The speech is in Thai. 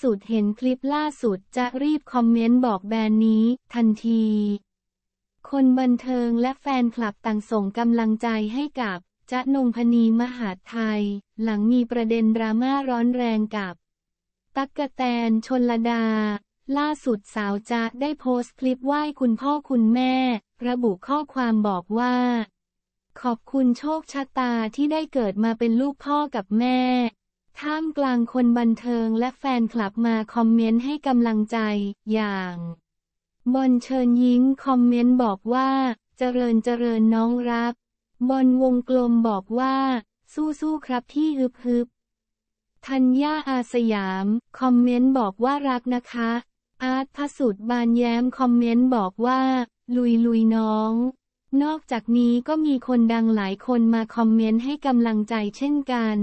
สุดเห็นคลิปล่าสุดจะรีบคอมเมนต์ บอกแบรนด์นี้ ทันที คนบันเทิงและแฟนคลับต่างส่งกำลังใจให้กับจ๊ะนงพนีมหาไทย หลังมีประเด็นดราม่าร้อนแรงกับ ตักกะแตนชนลดา ล่าสุดสาวจ๊ะได้โพสต์คลิปไหว้คุณพ่อคุณแม่ ระบุข้อความบอกว่า ขอบคุณโชคชะตาที่ได้เกิดมาเป็นลูกพ่อกับแม่ท่ามกลางคนบันเทิงและแฟนคลับมาคอมเมนต์ให้กำลังใจอย่างบอลเชิญยิ้มคอมเมนต์บอกว่า เจริญเจริญน้องรักบอลวงกลมบอกว่า สู้สู้ครับที่ฮึบฮึบธัญญาอาสยามคอมเมนต์บอกว่ารักนะคะ อาร์ตพสุดบานแย้มคอมเมนต์บอกว่า ลุยลุยน้อง นอกจากนี้ก็มีคนดังหลายคนมาคอมเมนต์ให้กำลังใจเช่นกัน